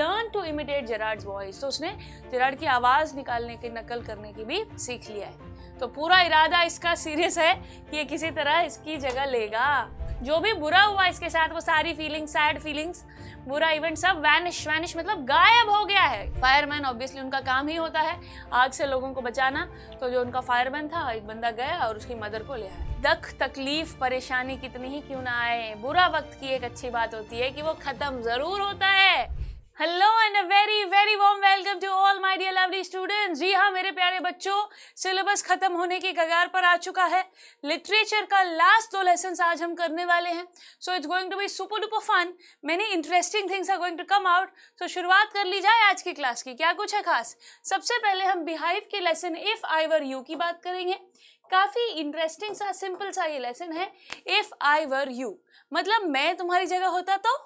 Learn to imitate Gerard's voice तो उसने Gerrard की आवाज़ निकालने की नकल करने की भी सीख लिया है तो पूरा इरादा इसका सीरियस है कि ये किसी तरह इसकी जगह लेगा जो भी बुरा हुआ इसके साथ वो सारी फीलिंग्स सैड फीलिंग्स बुरा इवेंट सब वैनिश वैनिश मतलब गायब हो गया है फायरमैन ऑब्वियसली उनका काम ही होता है आग से लोगों को बचाना तो जो उनका फायरमैन था एक बंदा गया और उसकी मदर को ले आया दख तकलीफ परेशानी कितनी ही क्यों ना आए बुरा वक्त की एक अच्छी बात होती है कि वो खत्म जरूर होता है hello and a very very warm welcome to all my dear lovely students जी हाँ मेरे प्यारे बच्चों सिलेबस खत्म होने की कगार पर आ चुका है लिटरेचर का लास्ट दो लेसन आज हम करने वाले हैं so it's going to be super duper fun many interesting things are going to come out so शुरुआत कर ली जाए आज की क्लास की क्या कुछ है खास सबसे पहले हम बिहाइव के lesson if I were you की बात करेंगे काफ़ी इंटरेस्टिंग सा सिंपल सा ये लेसन है इफ़ आई वर यू मतलब मैं तुम्हारी जगह होता तो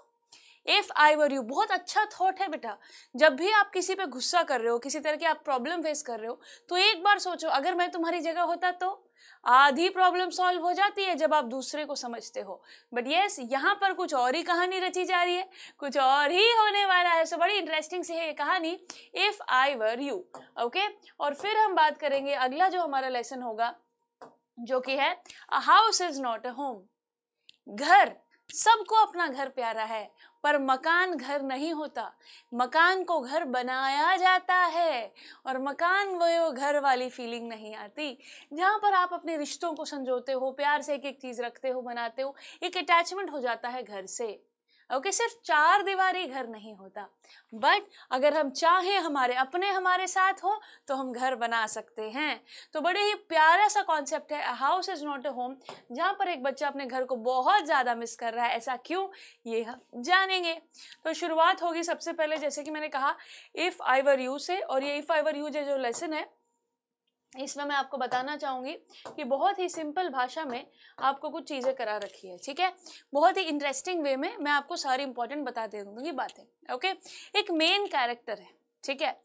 इफ़ आई वर यू बहुत अच्छा थॉट है बेटा जब भी आप किसी पे गुस्सा कर रहे हो किसी तरह की आप प्रॉब्लम फेस कर रहे हो तो एक बार सोचो अगर मैं तुम्हारी जगह होता तो आधी प्रॉब्लम सॉल्व हो जाती है जब आप दूसरे को समझते हो बट यस yes, यहाँ पर कुछ और ही कहानी रची जा रही है कुछ और ही होने वाला है सो so, बड़ी इंटरेस्टिंग सी है ये कहानी if I were you okay और फिर हम बात करेंगे अगला जो हमारा लेसन होगा जो कि है a house is not a home घर सबको अपना घर प्यारा है पर मकान घर नहीं होता मकान को घर बनाया जाता है और मकान वो घर वाली फीलिंग नहीं आती जहाँ पर आप अपने रिश्तों को संजोते हो प्यार से एक एक चीज़ रखते हो बनाते हो एक अटैचमेंट हो जाता है घर से ओके okay, सिर्फ चार दीवारी घर नहीं होता बट अगर हम चाहें हमारे अपने हमारे साथ हो तो हम घर बना सकते हैं तो बड़े ही प्यारा सा कॉन्सेप्ट है house is not a home जहाँ पर एक बच्चा अपने घर को बहुत ज़्यादा मिस कर रहा है ऐसा क्यों ये हम जानेंगे तो शुरुआत होगी सबसे पहले जैसे कि मैंने कहा इफ़ आई वर यू से और ये इफ़ आई वर यू जो लेसन है इसमें मैं आपको बताना चाहूँगी कि बहुत ही सिंपल भाषा में आपको कुछ चीज़ें करा रखी है ठीक है बहुत ही इंटरेस्टिंग वे में मैं आपको सारी इंपॉर्टेंट बता दे दूँगी बातें ओके एक मेन कैरेक्टर है ठीक है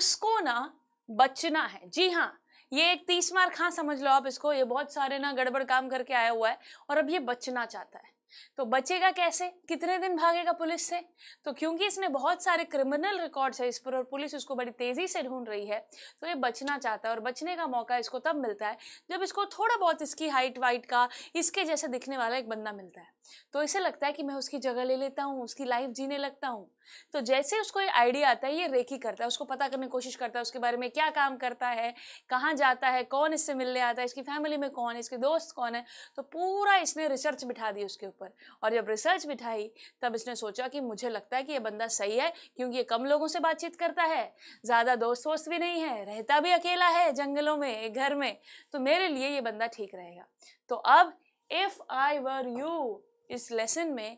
उसको ना बचना है जी हाँ ये एक तीस मार हाँ समझ लो आप इसको ये बहुत सारे ना गड़बड़ काम करके आया हुआ है और अब ये बचना चाहता है तो बचेगा कैसे कितने दिन भागेगा पुलिस से तो क्योंकि इसने बहुत सारे क्रिमिनल रिकॉर्ड्स है इस पर और पुलिस उसको बड़ी तेज़ी से ढूंढ रही है तो ये बचना चाहता है और बचने का मौका इसको तब मिलता है जब इसको थोड़ा बहुत इसकी हाइट वाइट का इसके जैसे दिखने वाला एक बंदा मिलता है तो इसे लगता है कि मैं उसकी जगह ले लेता हूँ उसकी लाइफ जीने लगता हूँ तो जैसे उसको ये आइडिया आता है ये रेखी करता है उसको पता करने की कोशिश करता है उसके बारे में क्या काम करता है कहाँ जाता है कौन इससे मिलने आता है इसकी फैमिली में कौन है इसके दोस्त कौन है तो पूरा इसने रिसर्च बिठा दी उसके ऊपर और जब रिसर्च बिठाई तब इसने सोचा कि मुझे लगता है कि ये बंदा सही है क्योंकि ये कम लोगों से बातचीत करता है ज़्यादा दोस्त वोस्त भी नहीं है रहता भी अकेला है जंगलों में घर में तो मेरे लिए ये बंदा ठीक रहेगा तो अब इफ़ आई वर यू इस लेसन में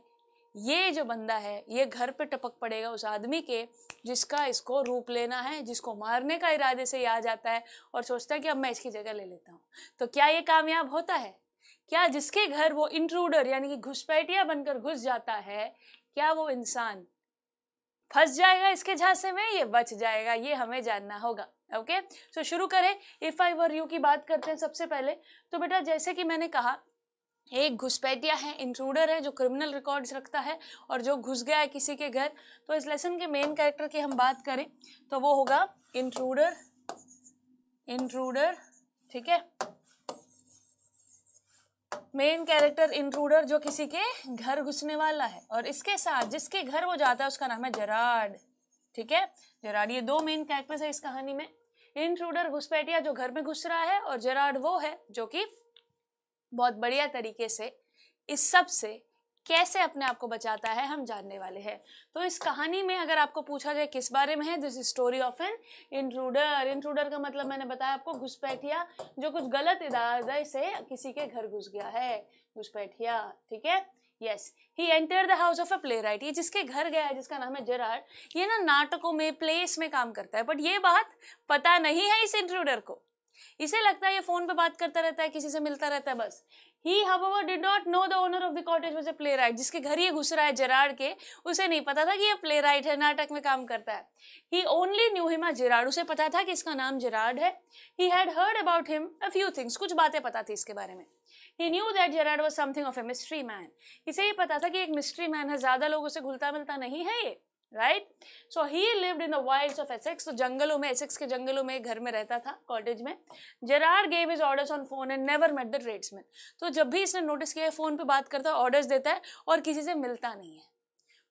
ये जो बंदा है ये घर पे टपक पड़ेगा उस आदमी के जिसका इसको रूप लेना है जिसको मारने का इरादे से आ जाता है और सोचता है कि अब मैं इसकी जगह ले लेता हूँ तो क्या ये कामयाब होता है क्या जिसके घर वो इंट्रूडर यानी कि घुसपैठिया बनकर घुस जाता है क्या वो इंसान फंस जाएगा इसके झांसे में ये बच जाएगा ये हमें जानना होगा ओके सो शुरू करें इफ़ आई वर यू की बात करते हैं सबसे पहले तो बेटा जैसे कि मैंने कहा एक घुसपैठिया है इंट्रूडर है जो क्रिमिनल रिकॉर्ड्स रखता है और जो घुस गया है किसी के घर तो इस लेसन के मेन कैरेक्टर की हम बात करें तो वो होगा इंट्रूडर इंट्रूडर ठीक है मेन कैरेक्टर इंट्रूडर जो किसी के घर घुसने वाला है और इसके साथ जिसके घर वो जाता है उसका नाम है जराड ठीक है जराड ये दो मेन कैरेक्टर्स है इस कहानी में इंट्रूडर घुसपैठिया जो घर में घुस रहा है और जराड वो है जो कि बहुत बढ़िया तरीके से इस सब से कैसे अपने आप को बचाता है हम जानने वाले हैं तो इस कहानी में अगर आपको पूछा जाए किस बारे में है this story of an intruder intruder का मतलब मैंने बताया आपको घुसपैठिया जो कुछ गलत इरादे से किसी के घर घुस गया है घुसपैठिया ठीक है yes he enter the house of a playwright ये जिसके घर गया है जिसका नाम है जेरार्ड ये ना नाटकों में प्लेस में काम करता है बट ये बात पता नहीं है इस इंट्रूडर को इसे लगता है ये फोन पे बात करता रहता है किसी से मिलता रहता है बस he however did not know the owner of the cottage was a playwright जिसके घर ये घुस रहा है जेराड के उसे नहीं पता था कि ये प्ले राइट है नाटक में काम करता है he only knew him as Gerard उसे पता था कि इसका नाम जेराड है he had heard about him a few things कुछ बातें पता थी इसके बारे में he knew that Gerard was something of a mystery man इसे ये पता था कि एक मिस्ट्री मैन है ज़्यादा लोगों से घुलता मिलता नहीं है ये right so he lived in the wilds of Essex तो जंगलों में एसेक्स के जंगलों में घर में रहता था कॉटेज में Gerard gave his orders on phone and never met the tradesman तो जब भी इसने नोटिस किया फोन पे बात करता है ऑर्डर्स देता है और किसी से मिलता नहीं है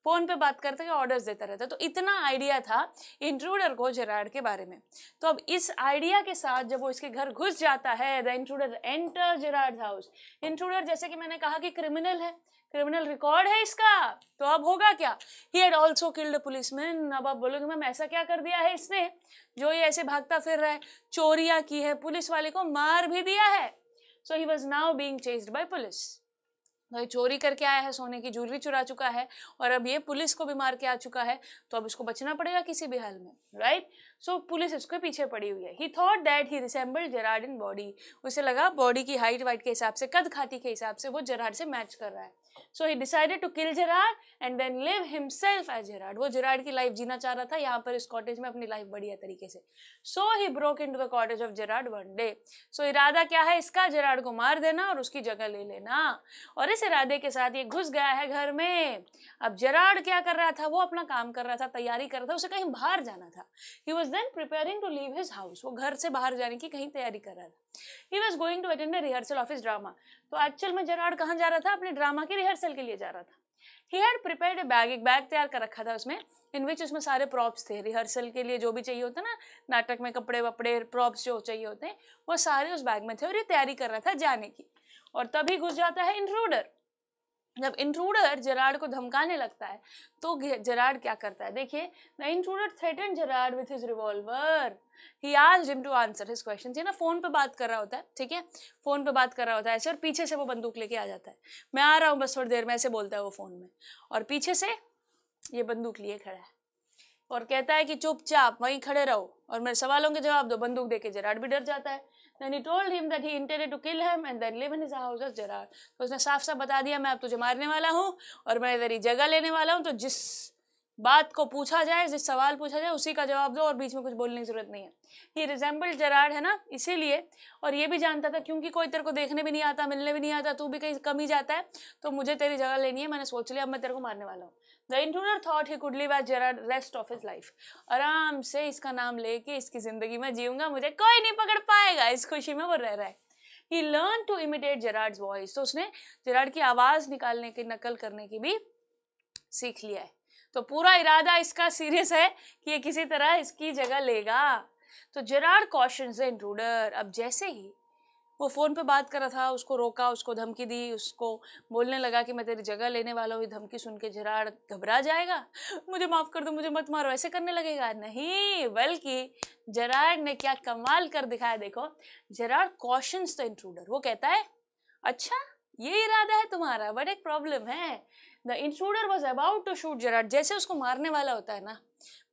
फोन पे बात करता है ऑर्डर्स देता रहता है तो इतना आइडिया था इंट्रूडर को जेरार्ड के बारे में तो अब इस आइडिया के साथ जब वो इसके घर घुस जाता है the intruder enter Gerard house intruder जैसे कि मैंने कहा कि क्रिमिनल है क्रिमिनल रिकॉर्ड है इसका तो अब होगा क्या he had also killed policeman अब आप बोलोगे मैम ऐसा क्या कर दिया है इसने जो ये ऐसे भागता फिर रहा है चोरियाँ की है पुलिस वाले को मार भी दिया है so he was now being chased by police भाई चोरी करके आया है सोने की ज्वेलरी चुरा चुका है और अब ये पुलिस को भी मार के आ चुका है तो अब इसको बचना पड़ेगा किसी भी हाल में right right? So so, police उसके पीछे पड़ी हुई है he thought that he resemble Gerard in body उसे लगा बॉडी की हाइट वाइट के हिसाब से कद खाती के हिसाब से वो जेराड से मैच कर रहा है so he decided to kill Gerard and then live himself as Gerard वो जेराड की लाइफ जीना चाह रहा था यहाँ पर इस कॉटेज में अपनी लाइफ बढ़िया तरीके से so he broke into the cottage of Gerard one day so इरादा क्या है इसका जेराड को मार देना और उसकी जगह ले लेना और इस इरादे के साथ ये घुस गया है घर में अब जेराड क्या कर रहा था वो अपना काम कर रहा था तैयारी कर रहा था उसे कहीं बाहर जाना था he was then preparing to leave his house वो घर से बाहर जाने की कहीं तैयारी कर रहा था he was going to attend rehearsal of his drama तो एक्चुअल में जराड कहाँ जा रहा था अपने ड्रामा के रिहर्सल के लिए जा रहा था he had prepared a bag एक बैग तैयार कर रखा था उसमें इन विच उसमें सारे प्रॉप्स थे रिहर्सल के लिए जो भी चाहिए होता ना नाटक में कपड़े वपड़े प्रॉप्स जो चाहिए होते हैं वो सारे उस बैग में थे और ये तैयारी कर रहा था जाने की और तभी घुस जाता है इंट्रूडर जब इंट्रूडर जेराड को धमकाने लगता है तो जेराड क्या करता है देखिए the intruder threaten Gerard with his revolver he आज him to answer his question ये ना फ़ोन पे बात कर रहा होता है ठीक है फ़ोन पे बात कर रहा होता है ऐसे और पीछे से वो बंदूक लेके आ जाता है मैं आ रहा हूँ बस थोड़ी देर में ऐसे बोलता है वो फ़ोन में और पीछे से ये बंदूक लिए खड़ा है और कहता है कि चुपचाप वहीं खड़े रहो और मेरे सवालों के जवाब दो बंदूक दे के जराड़ भी डर जाता है Then he told him that he intended to kill him and then live in his house as Gerard. तो उसने साफ साफ बता दिया मैं अब तुझे मारने वाला हूँ और मैं ही जगह लेने वाला हूँ तो जिस बात को पूछा जाए जिस सवाल पूछा जाए उसी का जवाब दो और बीच में कुछ बोलने की ज़रूरत नहीं है ये रिजेंबल्ड जराड है ना इसीलिए और ये भी जानता था क्योंकि कोई तेरे को देखने भी नहीं आता मिलने भी नहीं आता तू भी कहीं कम ही जाता है तो मुझे तेरी जगह लेनी है मैंने सोच लिया अब मैं तेरे को मारने वाला हूँ the intruder thought he could live as rest of his life आराम से इसका नाम लेके इसकी ज़िंदगी में जीऊंगा मुझे कोई नहीं पकड़ पाएगा इस खुशी में वो रह रहा है he learn to imitate Gerard voice तो उसने जेरार्ड की आवाज़ निकालने की नकल करने की भी सीख लिया है तो पूरा इरादा इसका सीरियस है कि ये किसी तरह इसकी जगह लेगा तो जेरार्ड कॉशन द इंट्रूडर अब जैसे ही वो फ़ोन पे बात कर रहा था उसको रोका उसको धमकी दी उसको बोलने लगा कि मैं तेरी जगह लेने वाला हूँ धमकी सुन के जराड़ घबरा जाएगा मुझे माफ़ कर दो मुझे मत मारो ऐसे करने लगेगा नहीं बल्कि जराड ने क्या कमाल कर दिखाया देखो जराड कॉशंस द इंट्रूडर वो कहता है अच्छा ये इरादा है तुम्हारा बट एक प्रॉब्लम है the intruder was about to shoot Gerard जैसे उसको मारने वाला होता है ना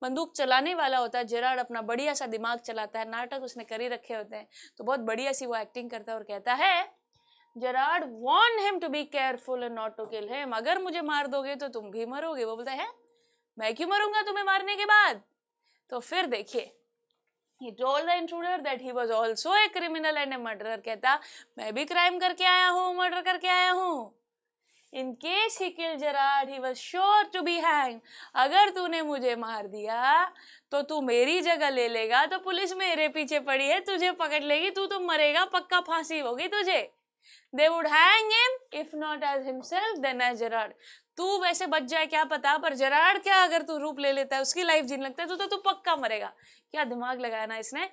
बंदूक चलाने वाला होता है जेराड अपना बढ़िया सा दिमाग चलाता है नाटक उसने कर ही रखे होते हैं तो बहुत बढ़िया सी वो एक्टिंग करता है और कहता है Gerard warn him to be careful and not to kill him अगर मुझे मार दोगे तो तुम भी मरोगे वो बोलता है मैं क्यों मरूंगा तुम्हें मारने के बाद तो फिर देखिए he told the intruder that he was also a criminal and a murder कहता मैं भी क्राइम करके आया हूँ मर्डर करके आया हूँ in case he kill Gerard he was sure to be hang अगर तूने मुझे मार दिया तो तू मेरी जगह ले लेगा तो पुलिस मेरे पीछे पड़ी है तुझे पकड़ लेगी तू तो मरेगा पक्का फांसी होगी तुझे they would hang him if not as himself then as Gerard तू वैसे बच जाए क्या पता पर जराड क्या अगर तू रूप ले लेता है उसकी लाइफ जीने लगता है तो, तो तू पक्का मरेगा क्या दिमाग लगाया ना इसने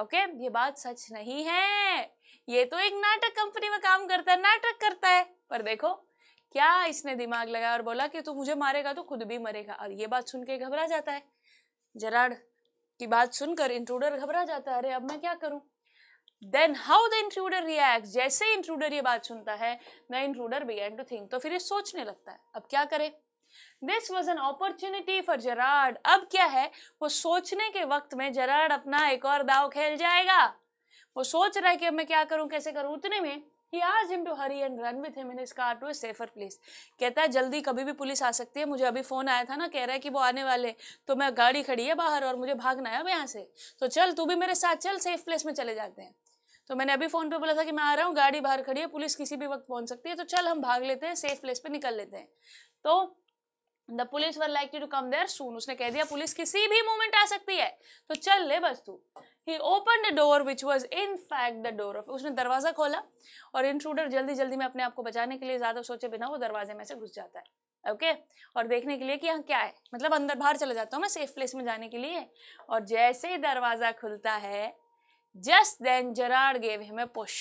ओके okay? ये बात सच नहीं है ये तो एक नाटक कंपनी में काम करता है नाटक करता है पर देखो क्या इसने दिमाग लगाया और बोला कि तू मुझे मारेगा तो खुद भी मरेगा और ये बात सुन के घबरा जाता है जराड की बात सुनकर इंट्रूडर घबरा जाता है अरे अब मैं क्या करूं then how the intruder react जैसे इंट्रूडर ये बात सुनता है the intruder began to think तो फिर ये सोचने लगता है अब क्या करे this was an opportunity for Gerard अब क्या है वो सोचने के वक्त में जराड अपना एक और दाव खेल जाएगा वो सोच रहा है कि अब मैं क्या करूं कैसे करूं उतने में ही आज him to hurry and run with him in his car to a safer place कहता है जल्दी कभी भी पुलिस आ सकती है मुझे अभी फ़ोन आया था ना कह रहा है कि वो आने वाले तो मैं गाड़ी खड़ी है बाहर और मुझे भागना है अब यहाँ से तो चल तू भी मेरे साथ चल सेफ प्लेस में चले जाते हैं तो मैंने अभी फ़ोन पे बोला था कि मैं आ रहा हूँ गाड़ी बाहर खड़ी है पुलिस किसी भी वक्त पहुँच सकती है तो चल हम भाग लेते हैं सेफ प्लेस पर निकल लेते हैं तो the police were like to come there soon उसने कह दिया पुलिस किसी भी मोमेंट आ सकती है तो चल ले बस तू he open the door which was in fact the door of उसने दरवाज़ा खोला और इंट्रूडर जल्दी जल्दी में अपने आप को बचाने के लिए ज़्यादा सोचे बिना वो दरवाजे में से घुस जाता है ओके okay? और देखने के लिए कि यहाँ क्या है मतलब अंदर बाहर चला जाता हूँ मैं सेफ प्लेस में जाने के लिए और जैसे ही दरवाज़ा खुलता है just then Gerard gave him a push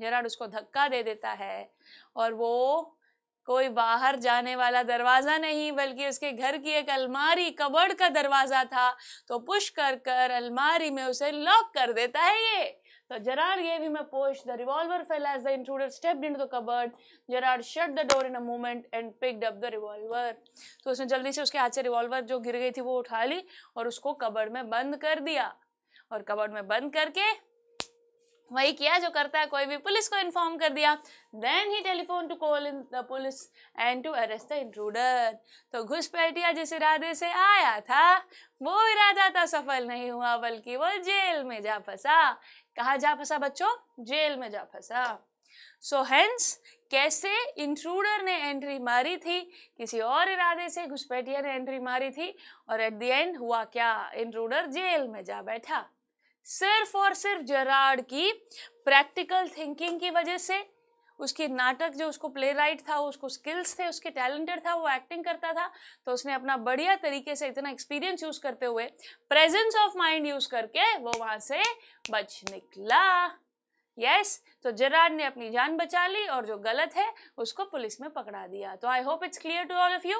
Gerard उसको धक्का दे देता है और वो कोई बाहर जाने वाला दरवाज़ा नहीं बल्कि उसके घर की एक अलमारी कबड़ का दरवाज़ा था तो पुश कर कर अलमारी में उसे लॉक कर देता है ये तो Gerard ये भी मैं push the revolver fell as the intruder stepped in the cupboard Gerard shut the door in a moment and pick up the revolver तो उसने जल्दी से उसके हाथ से रिवॉल्वर जो गिर गई थी वो उठा ली और उसको कबर्ड में बंद कर दिया और कबर्ड में बंद करके वही किया जो करता है कोई भी पुलिस को इन्फॉर्म कर दिया then he telephone to call in the police and to arrest the intruder तो घुसपैठिया जिस इरादे से आया था वो इरादा था सफल नहीं हुआ बल्कि वो जेल में जा फंसा कहा जा फंसा बच्चों जेल में जा फंसा सो हेंस कैसे इंट्रूडर ने एंट्री मारी थी किसी और इरादे से घुसपैठिया ने एंट्री मारी थी और एट द एंड हुआ क्या इंट्रूडर जेल में जा बैठा सिर्फ और सिर्फ जराड की प्रैक्टिकल थिंकिंग की वजह से उसकी नाटक जो उसको प्ले राइट था उसको स्किल्स थे उसके टैलेंटेड था वो एक्टिंग करता था तो उसने अपना बढ़िया तरीके से इतना एक्सपीरियंस यूज़ करते हुए प्रेजेंस ऑफ माइंड यूज़ करके वो वहाँ से बच निकला यस yes, तो जराड ने अपनी जान बचा ली और जो गलत है उसको पुलिस में पकड़ा दिया तो I hope it's clear to all of you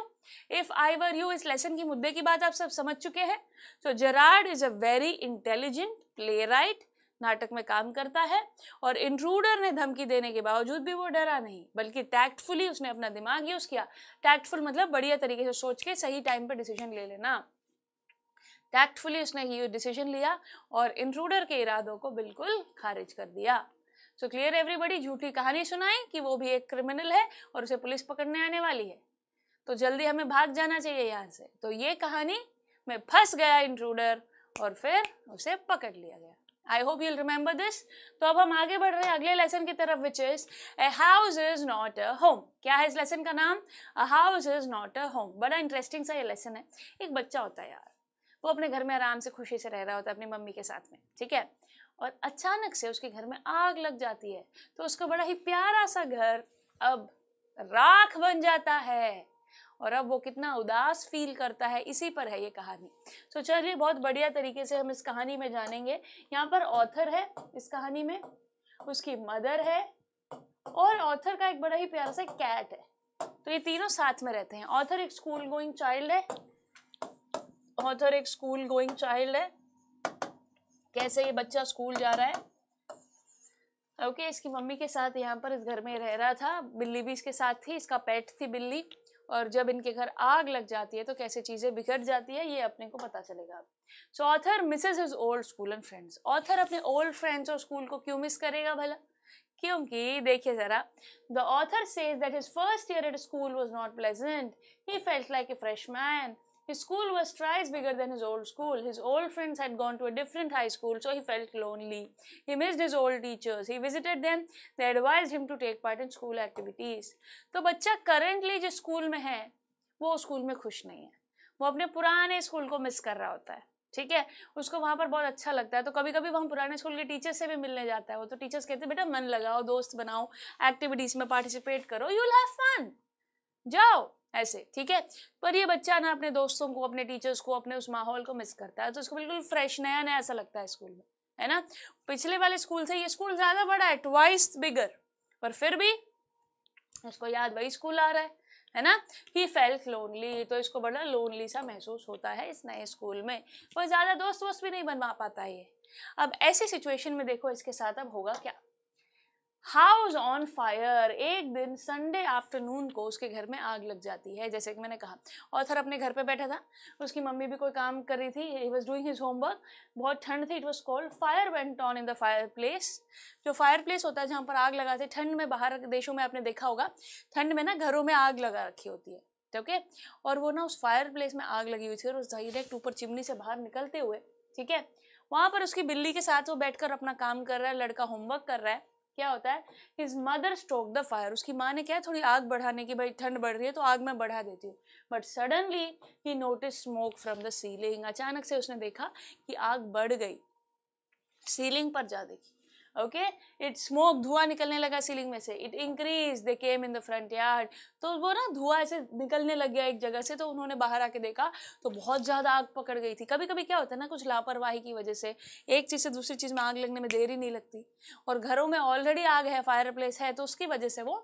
if I were you इस लेसन की मुद्दे की बात आप सब समझ चुके हैं तो Gerard is a very intelligent playwright नाटक में काम करता है और इंट्रूडर ने धमकी देने के बावजूद भी वो डरा नहीं बल्कि टैक्टफुली उसने अपना दिमाग यूज किया टैक्टफुल मतलब बढ़िया तरीके से सोच के सही टाइम पर डिसीजन ले लेना टैक्टफुली उसने ये डिसीजन लिया और इंट्रूडर के इरादों को बिल्कुल खारिज कर दिया सो क्लियर एवरीबडी झूठी कहानी सुनाई कि वो भी एक क्रिमिनल है और उसे पुलिस पकड़ने आने वाली है तो जल्दी हमें भाग जाना चाहिए यहाँ से तो ये कहानी में फंस गया इंट्रूडर और फिर उसे पकड़ लिया गया I hope you'll remember this तो अब हम आगे बढ़ रहे हैं अगले लेसन की तरफ which is a house is not a home क्या है इस लेसन का नाम a house is not a home बड़ा इंटरेस्टिंग सा ये लेसन है एक बच्चा होता है यार वो अपने घर में आराम से खुशी से रह रहा होता है अपनी मम्मी के साथ में ठीक है और अचानक से उसके घर में आग लग जाती है तो उसका बड़ा ही प्यारा सा घर अब राख बन जाता है और अब वो कितना उदास फील करता है इसी पर है ये कहानी तो so, चलिए बहुत बढ़िया तरीके से हम इस कहानी में जानेंगे यहाँ पर ऑथर है इस कहानी में उसकी मदर है और ऑथर का एक बड़ा ही प्यारा सा कैट है तो ये तीनों साथ में रहते हैं ऑथर एक स्कूल गोइंग चाइल्ड है ऑथर एक स्कूल गोइंग चाइल्ड है कैसे ये बच्चा स्कूल जा रहा है ओके okay, इसकी मम्मी के साथ यहाँ पर इस घर में रह रहा था बिल्ली भी इसके साथ थी इसका पेट थी बिल्ली और जब इनके घर आग लग जाती है तो कैसे चीज़ें बिगड़ जाती है ये अपने को पता चलेगा so author misses his old school and friends author अपने ओल्ड फ्रेंड्स और स्कूल को क्यों मिस करेगा भला क्योंकि देखिए ज़रा the author says that his first year at school was not pleasant he felt like a freshman His school was thrice bigger than his old school. His old friends had gone to a different high school, so he felt lonely. He missed his old teachers. He visited them. They advised him to take part in school activities. तो बच्चा currently जिस school में है वो school में खुश नहीं है वो अपने पुराने स्कूल को मिस कर रहा होता है ठीक है उसको वहाँ पर बहुत अच्छा लगता है तो कभी कभी वहाँ पुराने स्कूल के टीचर्स से भी मिलने जाता है वो तो टीचर्स कहते हैं बेटा मन लगाओ दोस्त बनाओ एक्टिविटीज़ में पार्टिसिपेट करो यू विल हैव फन जाओ ऐसे ठीक है पर ये बच्चा ना अपने दोस्तों को अपने टीचर्स को अपने उस माहौल को मिस करता है तो इसको बिल्कुल फ्रेश नया नया ऐसा लगता है स्कूल में है ना पिछले वाले स्कूल से ये स्कूल ज़्यादा बड़ा है ट्वाइस बिगर पर फिर भी उसको याद वही स्कूल आ रहा है है ना ही फेल्ट लोनली तो इसको बड़ा लोनली सा महसूस होता है इस नए स्कूल में और ज़्यादा दोस्त वोस्त भी नहीं बनवा पाता ये अब ऐसी सिचुएशन में देखो इसके साथ अब होगा क्या हाउस ऑन फायर एक दिन संडे आफ्टरनून को उसके घर में आग लग जाती है जैसे कि मैंने कहा ऑथर अपने घर पे बैठा था उसकी मम्मी भी कोई काम कर रही थी he was doing his homework बहुत ठंड थी it was cold fire went on in the fireplace जो फायर प्लेस होता है जहाँ पर आग लगाते हैं ठंड में बाहर देशों में आपने देखा होगा ठंड में ना घरों में आग लगा रखी होती है ओके okay? और वो ना उस फायर प्लेस में आग लगी हुई थी और उस डायरेक्ट ऊपर चिमनी से बाहर निकलते हुए ठीक है वहाँ पर उसकी बिल्ली के साथ वो बैठकर अपना काम कर रहा है लड़का होमवर्क कर रहा है क्या होता है his mother stoke the fire उसकी माँ ने क्या थोड़ी आग बढ़ाने की भाई ठंड बढ़ रही है तो आग मैं बढ़ा देती हूँ but suddenly he notice smoke from the ceiling अचानक से उसने देखा कि आग बढ़ गई सीलिंग पर जा देखी ओके इट स्मोक धुआं निकलने लगा सीलिंग में से it increase they came in the front yard तो वो ना धुआं ऐसे निकलने लग गया एक जगह से तो उन्होंने बाहर आके देखा तो बहुत ज़्यादा आग पकड़ गई थी कभी कभी क्या होता है ना कुछ लापरवाही की वजह से एक चीज़ से दूसरी चीज़ में आग लगने में देरी नहीं लगती और घरों में ऑलरेडी आग है फायर प्लेस है तो उसकी वजह से वो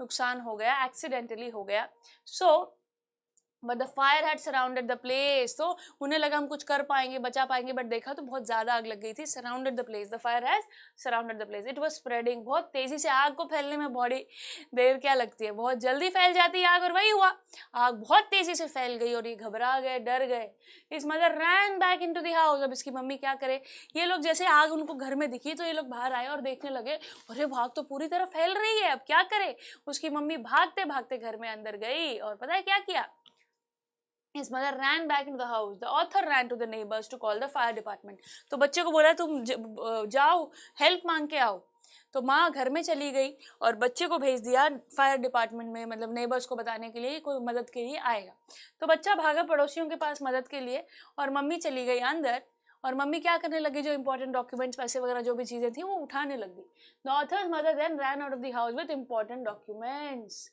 नुकसान हो गया एक्सीडेंटली हो गया so so, but the fire had surrounded the place तो उन्हें लगा हम कुछ कर पाएंगे बचा पाएंगे बट देखा तो बहुत ज़्यादा आग लग गई थी surrounded the place the fire has surrounded the place it was spreading बहुत तेज़ी से आग को फैलने में बॉडी देर क्या लगती है बहुत जल्दी फैल जाती है आग और वही हुआ आग बहुत तेज़ी से फैल गई और ये घबरा गए डर गए his mother ran back into the house अब इसकी मम्मी क्या करे ये लोग जैसे आग उनको घर में दिखी तो ये लोग बाहर आए और देखने लगे अरे भाग तो पूरी तरह फैल रही है अब क्या करे उसकी मम्मी भागते भागते घर में अंदर गई और पता है क्या किया His mother ran back into the house. The author ran to the neighbors to call the fire department. तो बच्चे को बोला तुम जाओ हेल्प मांग के आओ तो माँ घर में चली गई और बच्चे को भेज दिया फायर डिपार्टमेंट में मतलब नेबर्स को बताने के लिए कोई मदद के लिए आएगा तो बच्चा भागा पड़ोसियों के पास मदद के लिए और मम्मी चली गई अंदर और मम्मी क्या करने लगी जो इंपॉर्टेंट डॉक्यूमेंट्स पैसे वगैरह जो भी चीज़ें थी वो उठाने लगी the author's mother then ran out of the house with important documents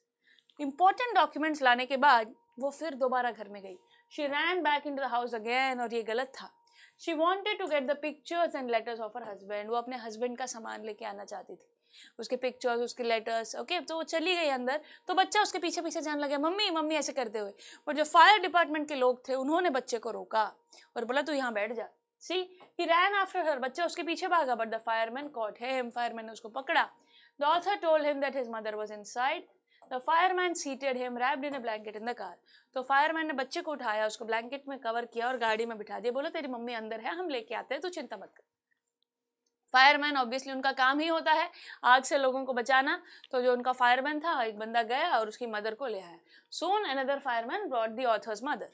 important documents लाने के बाद वो फिर दोबारा घर में गई she ran back in the house again और ये गलत था she wanted to get the pictures and letters of her husband वो अपने हस्बैंड का सामान लेके आना चाहती थी उसके पिक्चर्स उसके लेटर्स ओके okay? तो वो चली गई अंदर तो बच्चा उसके पीछे पीछे जाने लगे मम्मी मम्मी ऐसे करते हुए और जो फायर डिपार्टमेंट के लोग थे उन्होंने बच्चे को रोका और बोला तू यहाँ बैठ जा सी ही रैन आफ्टर हर बच्चा उसके पीछे भागा बट द फायरमैन कॉट है फायरमैन ने उसको पकड़ा the author told him that his mother was inside the fireman seated him wrapped in a blanket in the car तो फायरमैन तो ने बच्चे को उठाया उसको ब्लैंकेट में कवर किया और गाड़ी में बिठा दिया बोला तेरी मम्मी अंदर है हम लेके आते हैं तो चिंता मत कर फायरमैन ऑब्वियसली उनका काम ही होता है आग से लोगों को बचाना तो जो उनका फायरमैन था एक बंदा गया और उसकी मदर को ले आया soon another fireman brought the author's mother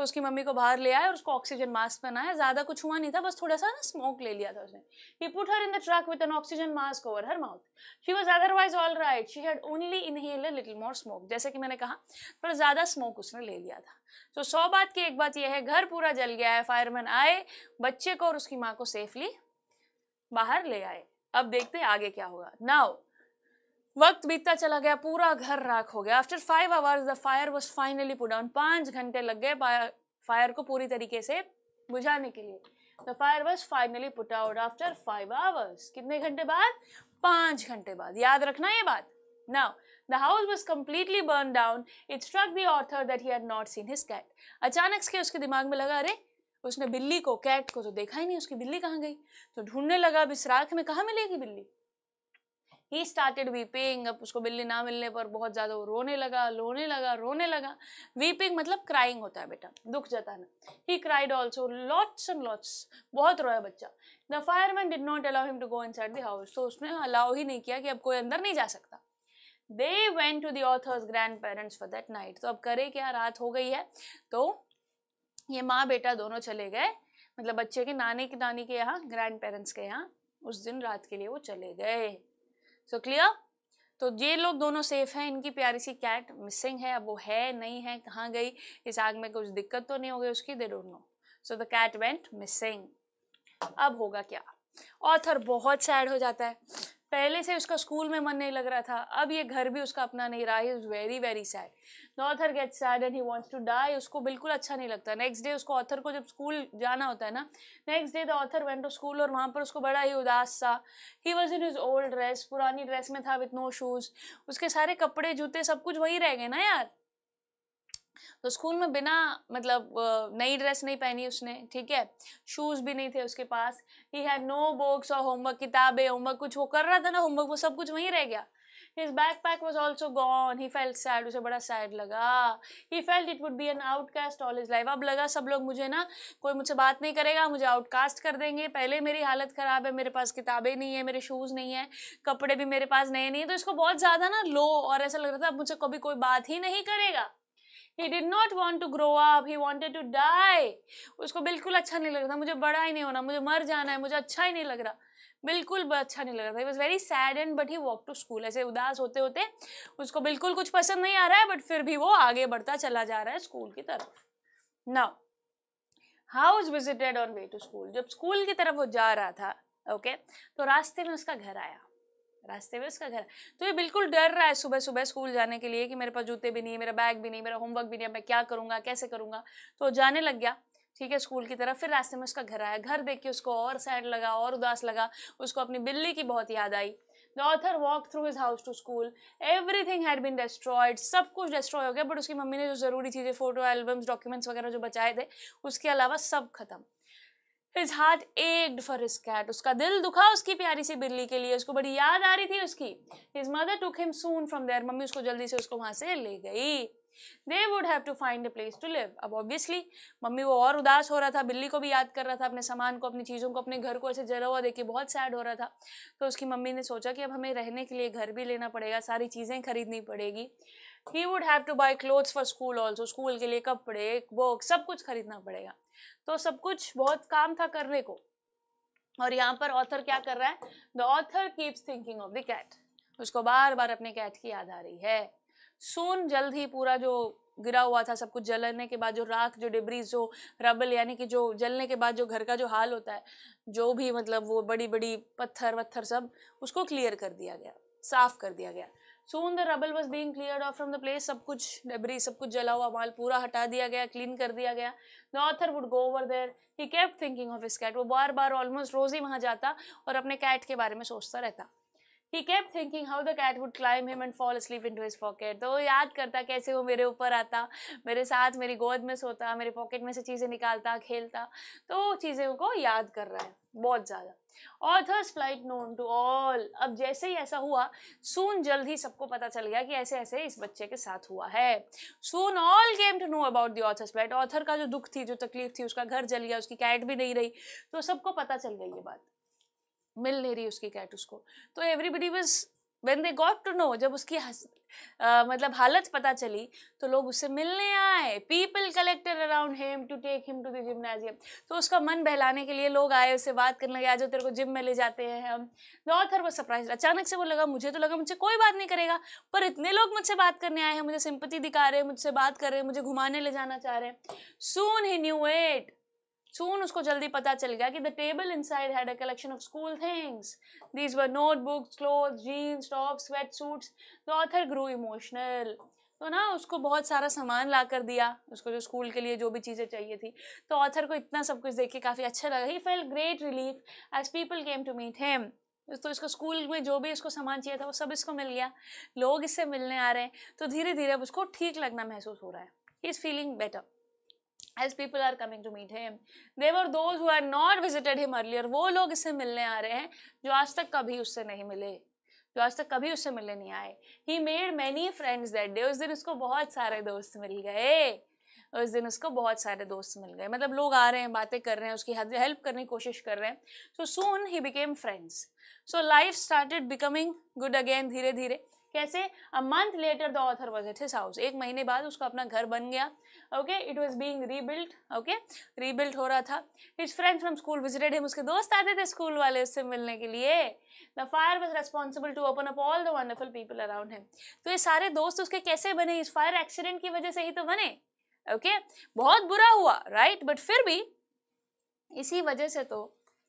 तो उसकी मम्मी को बाहर ले आए और उसको ऑक्सीजन मास्क पहनाया ज़्यादा कुछ हुआ नहीं था बस थोड़ा सा ना स्मोक ले लिया था उसने he put her in the truck with an oxygen mask over her mouth she was otherwise all right she had only inhale a little more smoke जैसे कि मैंने कहा थोड़ा ज़्यादा स्मोक उसने ले लिया था तो सौ बात की एक बात यह है घर पूरा जल गया है फायरमैन आए बच्चे को और उसकी माँ को सेफली बाहर ले आए अब देखते आगे क्या होगा नाउ वक्त बीतता चला गया पूरा घर राख हो गया after five hours the fire was finally put down पाँच घंटे लग गए फायर को पूरी तरीके से बुझाने के लिए the fire was finally put out after five hours कितने घंटे बाद पाँच घंटे बाद याद रखना ये बात now the house was completely burn down it struck the that he he had not seen अचानक से उसके दिमाग में लगा अरे उसने बिल्ली को कैट को तो देखा ही नहीं उसकी बिल्ली कहाँ गई तो ढूंढने लगा अब इस राख में कहाँ मिलेगी बिल्ली ही स्टार्टेड वीपिंग अब उसको बिल्ली ना मिलने पर बहुत ज़्यादा वो रोने लगा रोने लगा रोने लगा वीपिंग मतलब क्राइंग होता है बेटा दुख जताना he cried also lots and lots बहुत रोया बच्चा the fireman did not allow him to go inside the house तो उसने अलाउ ही नहीं किया कि अब कोई अंदर नहीं जा सकता they went to the author's grandparents for that night तो अब करे क्या रात हो गई है तो ये माँ बेटा दोनों चले गए मतलब बच्चे के नानी के नानी के यहाँ ग्रैंड पेरेंट्स के यहाँ उस दिन रात के लिए वो चले गए सो क्लियर तो ये लोग दोनों सेफ हैं इनकी प्यारी सी कैट मिसिंग है अब वो है नहीं है कहाँ गई इस आग में कुछ दिक्कत तो नहीं हो गई उसकी they don't know so the cat went missing अब होगा क्या ऑथर बहुत सैड हो जाता है पहले से उसका स्कूल में मन नहीं लग रहा था अब ये घर भी उसका अपना नहीं रहा is very very sad the author get sad and he wants to die उसको बिल्कुल अच्छा नहीं लगता नेक्स्ट डे उसको ऑथर को जब स्कूल जाना होता है ना next day the author went to school और वहाँ पर उसको बड़ा ही उदास सा he was in his old dress पुरानी ड्रेस में था विथ नो शूज़ उसके सारे कपड़े जूते सब कुछ वही रह गए ना यार तो स्कूल में बिना मतलब नई ड्रेस नहीं पहनी उसने ठीक है शूज़ भी नहीं थे उसके पास ही हैड नो बुक्स और होमवर्क किताबें होमवर्क कुछ वो कर रहा था ना होमवर्क वो सब कुछ वहीं रह गया his backpack was also gone he felt sad उसे बड़ा सैड लगा he felt it would be an outcast all his life अब लगा सब लोग मुझे ना कोई मुझसे बात नहीं करेगा मुझे आउटकास्ट कर देंगे पहले मेरी हालत ख़राब है मेरे पास किताबें नहीं है मेरे शूज़ नहीं है कपड़े भी मेरे पास नए नहीं है तो इसको बहुत ज़्यादा ना लो और ऐसा लग रहा था अब मुझे कभी कोई बात ही नहीं करेगा he did not want to grow up he wanted to die उसको बिल्कुल अच्छा नहीं लग रहा था मुझे बड़ा ही नहीं होना मुझे मर जाना है मुझे अच्छा ही नहीं लग रहा बिल्कुल अच्छा नहीं लग रहा था was very sad and but he walk to school ऐसे उदास होते होते उसको बिल्कुल कुछ पसंद नहीं आ रहा है बट फिर भी वो आगे बढ़ता चला जा रहा है स्कूल की तरफ now house visited on way to school जब स्कूल की तरफ वो जा रहा था ओके okay, तो रास्ते में उसका घर आया रास्ते में उसका घर तो ये बिल्कुल डर रहा है सुबह सुबह स्कूल जाने के लिए कि मेरे पास जूते भी नहीं मेरा बैग भी नहीं मेरा होमवर्क भी नहीं मैं क्या करूँगा कैसे करूँगा तो जाने लग गया ठीक है स्कूल की तरफ फिर रास्ते में उसका घर आया घर देख के उसको और सैड लगा और उदास लगा उसको अपनी बिल्ली की बहुत याद आई the author walk through his house to school everything had been destroyed सब कुछ डिस्ट्रॉय हो गया बट उसकी मम्मी ने जो ज़रूरी चीज़ें फोटो एल्बम्स डॉक्यूमेंट्स वगैरह जो बचाए थे उसके अलावा सब खत्म his heart ached for his cat उसका दिल दुखा उसकी प्यारी सी बिल्ली के लिए उसको बड़ी याद आ रही थी उसकी his mother took him soon from there mummy उसको जल्दी से उसको वहाँ से ले गई they would have to find a place to live अब ऑब्वियसली मम्मी वो और उदास हो रहा था बिल्ली को भी याद कर रहा था अपने सामान को अपनी चीज़ों को अपने घर को ऐसे जला हुआ देख के बहुत सैड हो रहा था तो उसकी मम्मी ने सोचा कि अब हमें रहने के लिए घर भी लेना पड़ेगा सारी चीज़ें खरीदनी पड़ेगी he would have to buy clothes for school also school के लिए कपड़े बुक सब कुछ खरीदना पड़ेगा तो सब कुछ बहुत काम था करने को और यहाँ पर ऑथर क्या कर रहा है the author keeps thinking of the cat उसको बार बार अपने कैट की याद आ रही है सोन जल्द ही पूरा जो गिरा हुआ था सब कुछ जलने के बाद जो राख जो डिब्रीज जो रबल यानी कि जो जलने के बाद जो घर का जो हाल होता है जो भी मतलब वो बड़ी बड़ी पत्थर वत्थर सब उसको क्लियर कर दिया गया साफ कर दिया गया soon the rubble was being clear off from the place सब कुछ डेबरी सब कुछ जला हुआ माल पूरा हटा दिया गया क्लीन कर दिया गया the author would go over there he kept thinking of his cat वो बार बार ऑलमोस्ट रोज ही वहाँ जाता और अपने कैट के बारे में सोचता रहता He kept thinking how the cat would climb him and fall sleep into pocket. Pocket तो याद करता कैसे वो मेरे ऊपर आता मेरे साथ मेरी गोद में सोता मेरे पॉकेट में से चीज़ें निकालता खेलता तो चीज़ों को याद कर रहा है बहुत ज़्यादा author's flight known to all अब जैसे ही ऐसा हुआ सून जल्द ही सबको पता चल गया कि ऐसे ऐसे इस बच्चे के साथ हुआ है soon all came to know about the author's flight author का जो दुख थी जो तकलीफ थी उसका घर जल गया उसकी कैट भी नहीं रही तो सबको पता चल गई ये बात मिल नहीं रही उसकी कैट उसको तो everybody was when they got to know जब उसकी हस, आ, मतलब हालत पता चली तो लोग उससे मिलने आए people collected around him to take him to the gymnasium तो उसका मन बहलाने के लिए लोग आए उससे बात करने लगे आज तेरे को जिम में ले जाते हैं हम द ऑथर वो सरप्राइज अचानक से वो लगा मुझे तो लगा मुझे कोई बात नहीं करेगा पर इतने लोग मुझसे बात करने आए हैं मुझे सिंपति दिखा रहे हैं मुझसे बात कर रहे हैं मुझे घुमाने ले जाना चाह रहे हैं सून ही न्यू एट सून उसको जल्दी पता चल गया कि the table inside had a collection of school things these were notebooks cloth jeans top sweat suits the author grow emotional तो ना उसको बहुत सारा सामान ला कर दिया उसको जो स्कूल के लिए जो भी चीज़ें चाहिए थी तो ऑथर को इतना सब कुछ देख के काफ़ी अच्छा लगा he fell great relief as people came to meet him तो इसको स्कूल में जो भी इसको सामान चाहिए था वो सब इसको मिल गया लोग इससे मिलने आ रहे हैं तो धीरे धीरे अब उसको ठीक लगना महसूस हो रहा है he is feeling better as people are coming to meet him they were those who are not visited him earlier वो लोग इसे मिलने आ रहे हैं जो आज तक कभी उससे नहीं मिले जो आज तक कभी उससे मिलने नहीं आए he made many friends that day उस दिन उसको बहुत सारे दोस्त मिल गए उस दिन उसको बहुत सारे दोस्त मिल गए मतलब लोग आ रहे हैं बातें कर रहे हैं उसकी हेल्प करने की कोशिश कर रहे हैं so soon he became friends so life started becoming good again धीरे धीरे कैसे a month later the author was at his house एक महीने बाद उसका अपना घर बन गया okay it was being rebuilt okay rebuilt हो रहा था his friends from school visited him उसके दोस्त आते थे स्कूल वाले उससे मिलने के लिए the fire was responsible to open up all the wonderful people around him तो ये सारे दोस्त उसके कैसे बने इस फायर एक्सीडेंट की वजह से ही तो बने ओके okay? बहुत बुरा हुआ राइट right? बट फिर भी इसी वजह से तो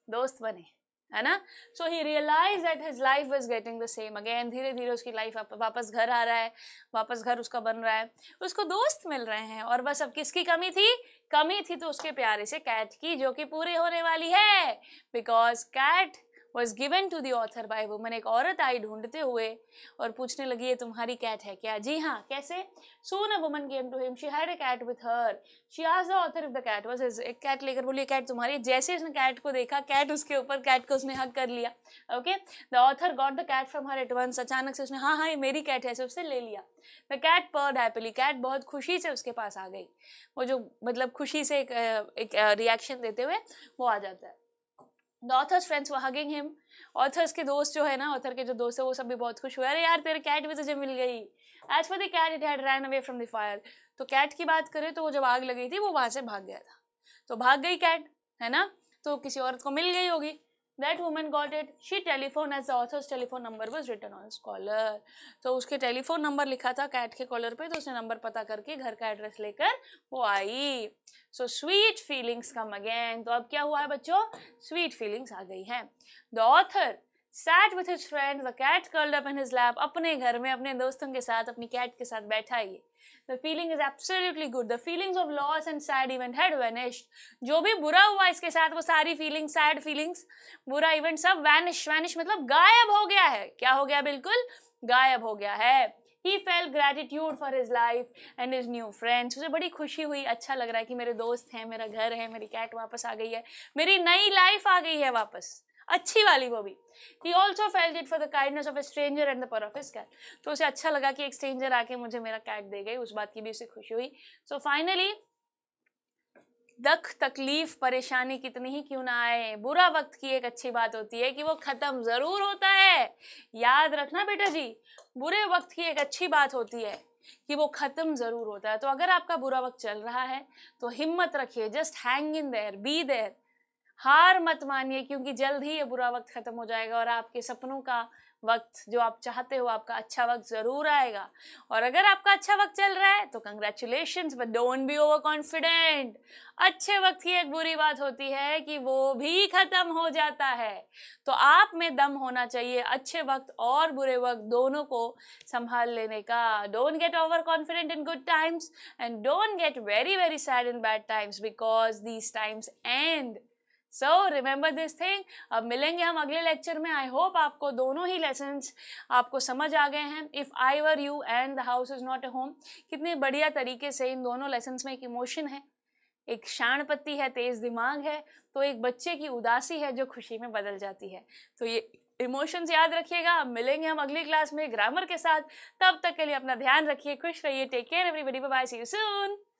दोस्त बने है ना so he realize that his life was getting the same again धीरे धीरे उसकी लाइफ वापस घर आ रहा है वापस घर उसका बन रहा है उसको दोस्त मिल रहे हैं और बस अब किसकी कमी थी कमी थी तो उसके प्यारे से कैट की जो कि पूरी होने वाली है because cat was given to the author by woman एक औरत आई ढूंढते हुए और पूछने लगी ये तुम्हारी कैट है क्या जी हाँ कैसे soon a woman came to him she had a cat with her she was the author of the cat was एक कैट लेकर बोली कैट तुम्हारी जैसे उसने कैट को देखा कैट उसके ऊपर कैट को उसने हक कर लिया okay the author got the cat from her advance अचानक से उसने हाँ हाँ ये मेरी कैट है उससे ले लिया the cat purred happily cat बहुत खुशी से उसके पास आ गई वो जो मतलब खुशी से एक रिएक्शन देते हुए वो आ जाता है the author's friends were hugging him author's के दोस्त जो है ना ऑथर के जो दोस्त है वो सब भी बहुत खुश हुए अरे यार तेरे कैट भी तुझे मिल गई as for the cat it had run away from the fire तो कैट की बात करें तो वो जब आग लगी थी वो वहाँ से भाग गया था तो भाग गई कैट है ना तो किसी औरत को मिल गई होगी that woman got it she telephone as author's telephone number was return on collar तो उसके टेलीफोन नंबर लिखा था कैट के कॉलर पे तो उसने नंबर पता करके घर का एड्रेस लेकर वो आई so sweet feelings come again तो अब क्या हुआ है बच्चों स्वीट फीलिंग्स आ गई हैं the author sat with his friend the cat curled up in his lap अपने घर में अपने दोस्तों के साथ अपनी कैट के साथ बैठा ये the feeling is absolutely good the feelings of loss and sad event had vanished जो भी बुरा हुआ इसके साथ वो सारी फीलिंग सैड फीलिंग्स बुरा इवेंट सब वैनिश वैनिश मतलब गायब हो गया है क्या हो गया बिल्कुल गायब हो गया है he felt gratitude for his life and his new friends मुझे बड़ी खुशी हुई अच्छा लग रहा है कि मेरे दोस्त हैं मेरा घर है मेरी कैट वापस आ गई है मेरी नई लाइफ आ गई है वापस अच्छी वाली वो भी he also felt it for the kindness of a stranger and the purr of cat तो उसे अच्छा लगा कि एक स्ट्रेंजर आके मुझे मेरा कैट दे गई उस बात की भी उसे खुशी हुई सो फाइनली दख तकलीफ परेशानी कितनी ही क्यों ना आए बुरा वक्त की एक अच्छी बात होती है कि वो ख़त्म ज़रूर होता है याद रखना बेटा जी बुरे वक्त की एक अच्छी बात होती है कि वो ख़त्म ज़रूर होता है तो अगर आपका बुरा वक्त चल रहा है तो हिम्मत रखिए just hang in there be there हार मत मानिए क्योंकि जल्द ही ये बुरा वक्त ख़त्म हो जाएगा और आपके सपनों का वक्त जो आप चाहते हो आपका अच्छा वक्त ज़रूर आएगा और अगर आपका अच्छा वक्त चल रहा है तो congratulation but don't be over confident अच्छे वक्त की एक बुरी बात होती है कि वो भी ख़त्म हो जाता है तो आप में दम होना चाहिए अच्छे वक्त और बुरे वक्त दोनों को संभाल लेने का don't get over confident in good times and don't get very very sad in bad times because these times end so remember this thing अब मिलेंगे हम अगले लेक्चर में आई होप आपको दोनों ही लेसन आपको समझ आ गए हैं if I were you and the house is not a home कितने बढ़िया तरीके से इन दोनों लेसन में एक इमोशन है एक पत्ती है तेज़ दिमाग है तो एक बच्चे की उदासी है जो खुशी में बदल जाती है तो ये इमोशंस याद रखिएगा अब मिलेंगे हम अगली क्लास में ग्रामर के साथ तब तक के लिए अपना ध्यान रखिए खुश रहिए take care everybody bye see you soon